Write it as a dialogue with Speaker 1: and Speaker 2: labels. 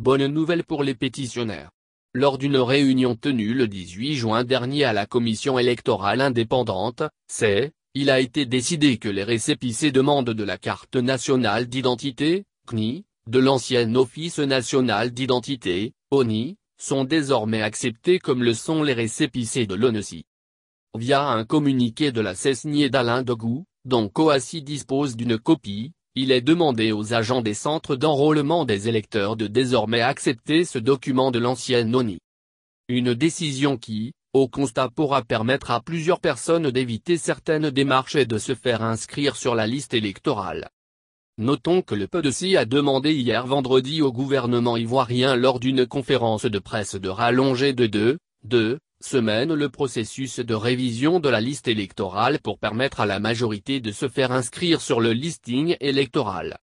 Speaker 1: Bonne nouvelle pour les pétitionnaires. Lors d'une réunion tenue le 18 juin dernier à la commission électorale indépendante, c'est, il a été décidé que les récépissés demandent de la carte nationale d'identité, CNI, de l'ancien Office national d'identité, ONI, sont désormais acceptés comme le sont les récépissés de l'ONECI. Via un communiqué de la CESNI et d'Alain Dogou, dont Coassi dispose d'une copie, il est demandé aux agents des centres d'enrôlement des électeurs de désormais accepter ce document de l'ancienne ONI. Une décision qui, au constat pourra permettre à plusieurs personnes d'éviter certaines démarches et de se faire inscrire sur la liste électorale. Notons que le PDC e a demandé hier vendredi au gouvernement ivoirien lors d'une conférence de presse de rallonger de 2, 2, Semaine, le processus de révision de la liste électorale pour permettre à la majorité de se faire inscrire sur le listing électoral.